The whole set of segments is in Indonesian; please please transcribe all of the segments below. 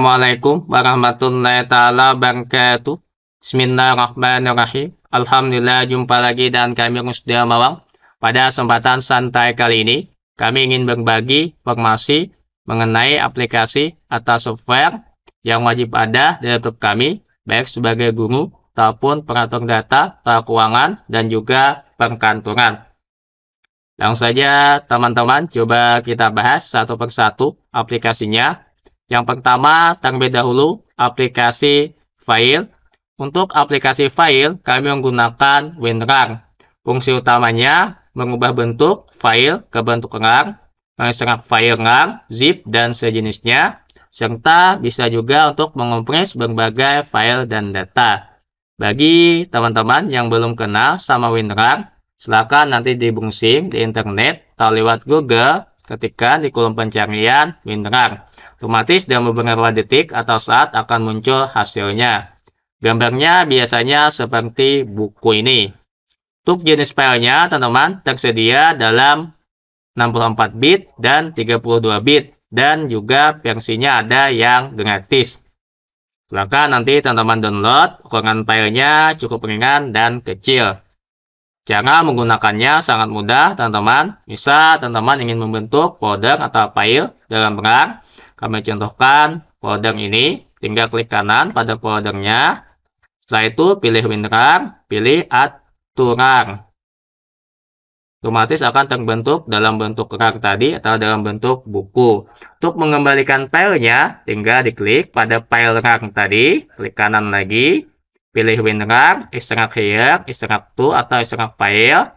Assalamualaikum warahmatullahi taala wabarakatuh. Bismillahirrahmanirrahim. Alhamdulillah jumpa lagi dan kami Rusdia Mawang. Pada kesempatan santai kali ini, kami ingin berbagi informasi mengenai aplikasi atau software yang wajib ada di laptop kami, baik sebagai guru ataupun pengatur data, atau keuangan, dan juga perkantoran. Langsung saja teman-teman, coba kita bahas satu persatu aplikasinya yang pertama, terlebih dahulu aplikasi file. Untuk aplikasi file, kami menggunakan WinRAR. Fungsi utamanya mengubah bentuk file ke bentuk RAR, mengekstrak file RAR, zip, dan sejenisnya, serta bisa juga untuk mengompres berbagai file dan data. Bagi teman-teman yang belum kenal sama WinRAR, silakan nanti dibungsi di internet atau lewat Google ketika di kolom pencarian WinRAR. Otomatis dalam beberapa detik atau saat akan muncul hasilnya. Gambarnya biasanya seperti buku ini. Untuk jenis filenya, teman-teman, tersedia dalam 64 bit dan 32 bit. Dan juga versinya ada yang gratis. Silahkan nanti teman-teman download, ukuran filenya cukup ringan dan kecil. Cara menggunakannya sangat mudah, teman-teman. Bisa teman-teman ingin membentuk folder atau file dalam perang. Kami contohkan folder ini. Tinggal klik kanan pada foldernya. Setelah itu pilih WinRAR, pilih aturan. Otomatis akan terbentuk dalam bentuk RAR tadi atau dalam bentuk buku. Untuk mengembalikan filenya, tinggal diklik pada file RAR tadi, klik kanan lagi, pilih WinRAR, extract here, extract to, atau extract file.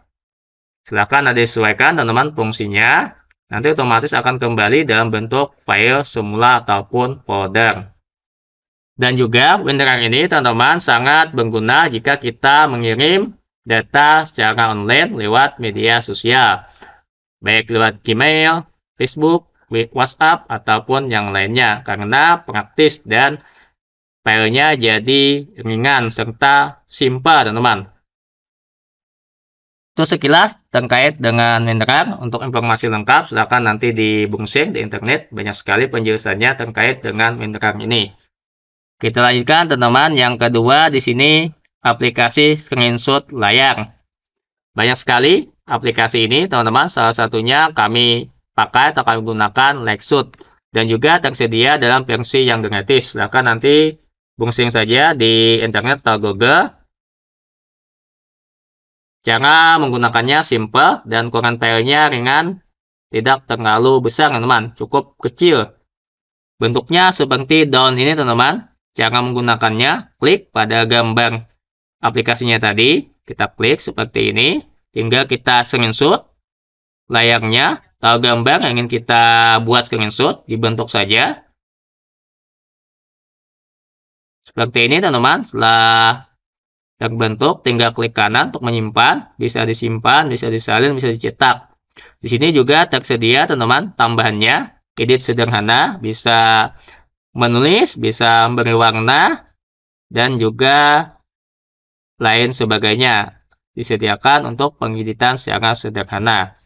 Silahkan nanti sesuaikan teman-teman fungsinya. Nanti otomatis akan kembali dalam bentuk file semula ataupun folder. Dan juga WinRAR ini teman-teman sangat berguna jika kita mengirim data secara online lewat media sosial. Baik lewat Gmail, Facebook, WhatsApp, ataupun yang lainnya. Karena praktis dan filenya jadi ringan serta simpel teman-teman. Itu sekilas terkait dengan mineral. Untuk informasi lengkap silahkan nanti Bungsing di internet. Banyak sekali penjelasannya terkait dengan mineral ini. Kita lanjutkan teman-teman. Yang kedua di sini aplikasi screenshot layar. Banyak sekali aplikasi ini teman-teman. Salah satunya kami pakai atau kami gunakan Lexut. Dan juga tersedia dalam versi yang gratis. Silahkan nanti Bungsing saja di internet atau Google. Cara menggunakannya simple dan ukuran filenya ringan, tidak terlalu besar teman-teman, cukup kecil. Bentuknya seperti daun ini teman-teman. Cara menggunakannya, klik pada gambar aplikasinya tadi, kita klik seperti ini, tinggal kita screenshot layarnya atau gambar yang ingin kita buat screenshot dibentuk saja. Seperti ini teman-teman, setelah terbentuk tinggal klik kanan untuk menyimpan, bisa disimpan, bisa disalin, bisa dicetak. Di sini juga tersedia teman-teman tambahannya, edit sederhana, bisa menulis, bisa memberi warna, dan juga lain sebagainya disediakan untuk pengeditan secara sederhana.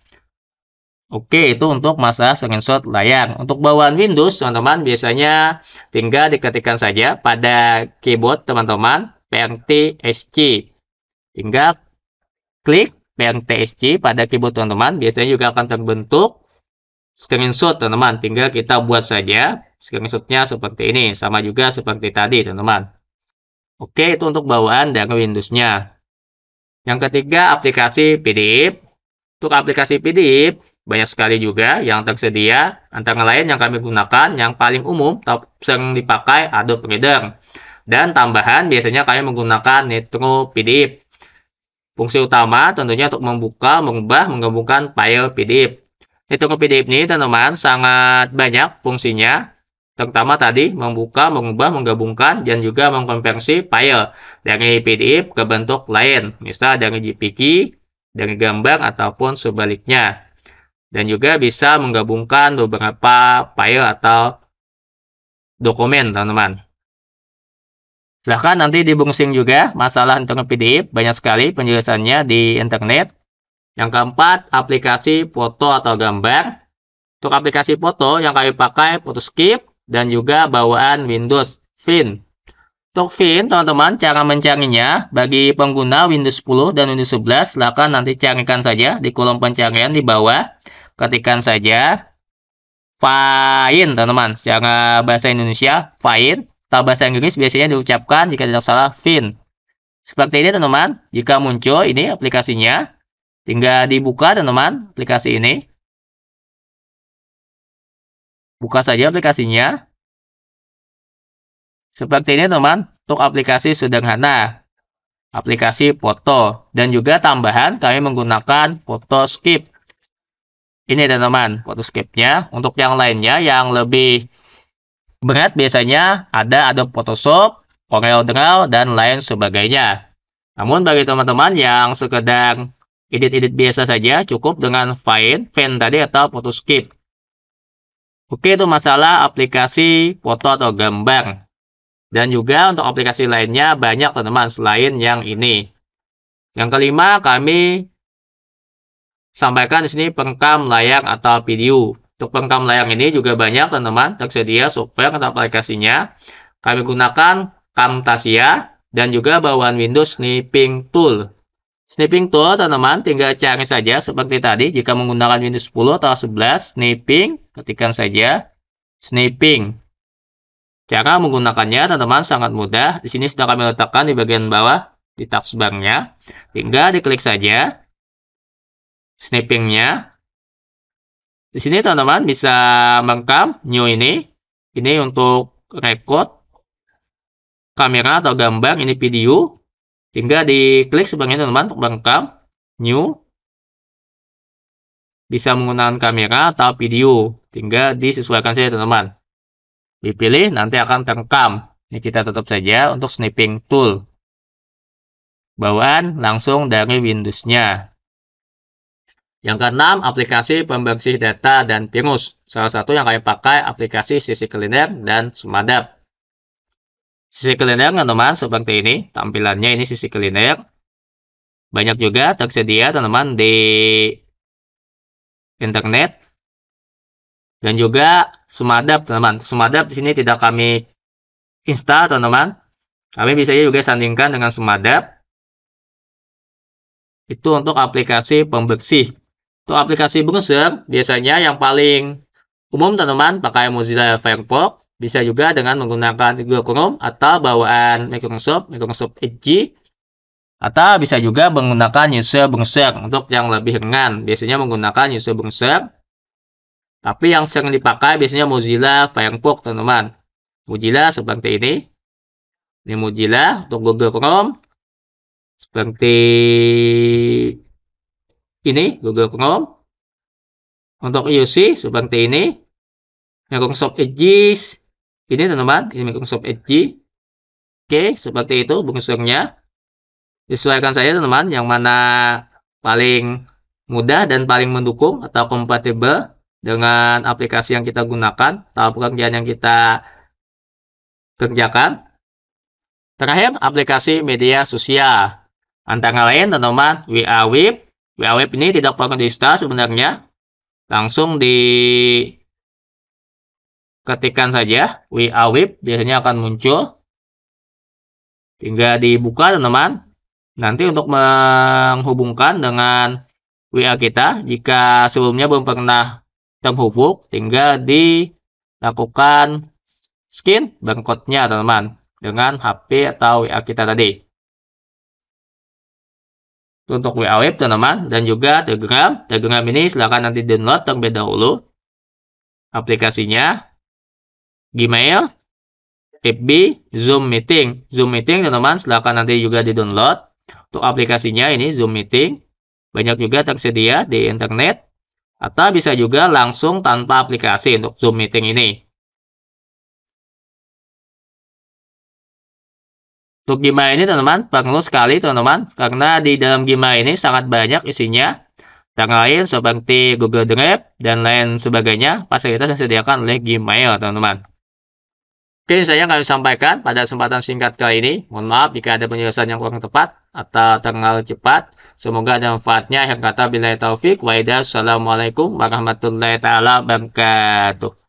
Oke, itu untuk masa screenshot layar. Untuk bawaan Windows, teman-teman, biasanya tinggal diketikkan saja pada keyboard, teman-teman, PNTSC. Tinggal klik PNTSC pada keyboard, teman-teman. Biasanya juga akan terbentuk screenshot, teman-teman. Tinggal kita buat saja screenshotnya seperti ini. Sama juga seperti tadi, teman-teman. Oke, itu untuk bawaan dari Windows-nya. Yang ketiga, aplikasi PDF. Untuk aplikasi PDF, banyak sekali juga yang tersedia. Antara lain yang kami gunakan yang paling umum top sering dipakai Adobe Reader. Dan tambahan biasanya kami menggunakan Nitro PDF. Fungsi utama tentunya untuk membuka, mengubah, menggabungkan file PDF. Nitro PDF ini teman-teman sangat banyak fungsinya terutama tadi membuka, mengubah, menggabungkan, dan juga mengkonversi file dari PDF ke bentuk lain, misal dari JPG, dari gambar, ataupun sebaliknya. Dan juga bisa menggabungkan beberapa file atau dokumen, teman-teman. Silahkan nanti dibungsing juga masalah internet PDF, banyak sekali penjelasannya di internet. Yang keempat, aplikasi foto atau gambar. Untuk aplikasi foto yang kami pakai, Photoskip dan juga bawaan Windows Fin. Untuk Fin, teman-teman, cara mencarinya bagi pengguna Windows 10 dan Windows 11, silahkan nanti carikan saja di kolom pencarian di bawah. Ketikan saja fine, teman-teman. Secara bahasa Indonesia, fine. Kalau bahasa Inggris biasanya diucapkan jika tidak salah fin. Seperti ini, teman-teman. Jika muncul ini aplikasinya, tinggal dibuka, teman-teman, aplikasi ini. Buka saja aplikasinya. Seperti ini, teman, untuk aplikasi sederhana. Aplikasi foto. Dan juga tambahan, kami menggunakan foto skip. Ini teman-teman Photoscape-nya. Untuk yang lainnya yang lebih berat biasanya ada Adobe Photoshop, Corel Draw, dan lain sebagainya. Namun bagi teman-teman yang sekedar edit-edit biasa saja cukup dengan find Pen tadi atau Photoscape. Oke itu masalah aplikasi foto atau gambar. Dan juga untuk aplikasi lainnya banyak teman-teman selain yang ini. Yang kelima kami sampaikan di sini perekam layar atau video. Untuk perekam layar ini juga banyak teman-teman tersedia software atau aplikasinya. Kami gunakan Camtasia dan juga bawaan Windows Snipping Tool. Snipping Tool teman-teman tinggal cari saja seperti tadi jika menggunakan Windows 10 atau 11 Snipping ketikkan saja Snipping. Cara menggunakannya teman-teman sangat mudah. Di sini sudah kami letakkan di bagian bawah di taskbarnya. Tinggal diklik saja Snippingnya Di sini teman-teman bisa merekam new ini. Ini untuk record kamera atau gambar, ini video. Tinggal diklik sebagian teman-teman untuk merekam new. Bisa menggunakan kamera atau video. Tinggal disesuaikan saja teman-teman. Dipilih nanti akan terekam. Ini kita tutup saja untuk snipping tool. Bawaan langsung dari Windows-nya. Yang keenam, aplikasi pembersih data dan virus. Salah satu yang kalian pakai aplikasi Sisi Cleaner dan Sumadab. Sisi Cleaner, teman-teman, seperti ini. Tampilannya ini Sisi Cleaner. Banyak juga tersedia, teman-teman, di internet. Dan juga Sumadab, teman-teman. Sumadap di sini tidak kami install, teman-teman. Kami bisa juga sandingkan dengan Sumadab. Itu untuk aplikasi pembersih untuk aplikasi browser, biasanya yang paling umum teman-teman pakai Mozilla Firefox, bisa juga dengan menggunakan Google Chrome atau bawaan Microsoft, Microsoft Edge, atau bisa juga menggunakan user browser untuk yang lebih ringan, biasanya menggunakan user browser. Tapi yang sering dipakai biasanya Mozilla Firefox, teman-teman. Mozilla seperti ini. Ini Mozilla untuk Google Chrome. Seperti ini Google Chrome. Untuk UC seperti ini. Microsoft Edge. Ini teman-teman, ini Microsoft Edge. Oke, seperti itu browsernya. Disesuaikan saja teman-teman yang mana paling mudah dan paling mendukung atau kompatibel dengan aplikasi yang kita gunakan atau pekerjaan yang kita kerjakan. Terakhir, aplikasi media sosial. Antara lain, teman-teman, WA Web, WA web ini tidak perlu diinstal sebenarnya. Langsung di ketikan saja WA web biasanya akan muncul. Tinggal dibuka teman-teman. Nanti untuk menghubungkan dengan WA kita jika sebelumnya belum pernah terhubung tinggal dilakukan skin barcode teman-teman dengan HP atau WA kita tadi untuk WA Web teman-teman dan juga Telegram. Telegram ini silahkan nanti download terlebih dahulu aplikasinya Gmail, FB, Zoom Meeting. Zoom Meeting teman-teman silahkan nanti juga di download. Untuk aplikasinya ini Zoom Meeting banyak juga tersedia di internet atau bisa juga langsung tanpa aplikasi untuk Zoom Meeting ini. Untuk Gima ini teman-teman perlu sekali teman-teman karena di dalam Gima ini sangat banyak isinya dan lain seperti Google Drive dan lain sebagainya fasilitas yang disediakan oleh Gmail teman-teman. Oke, saya akan sampaikan pada kesempatan singkat kali ini. Mohon maaf jika ada penjelasan yang kurang tepat atau terlalu cepat. Semoga ada manfaatnya. Yang kata, bila taufik, waidah. Assalamualaikum warahmatullahi wabarakatuh.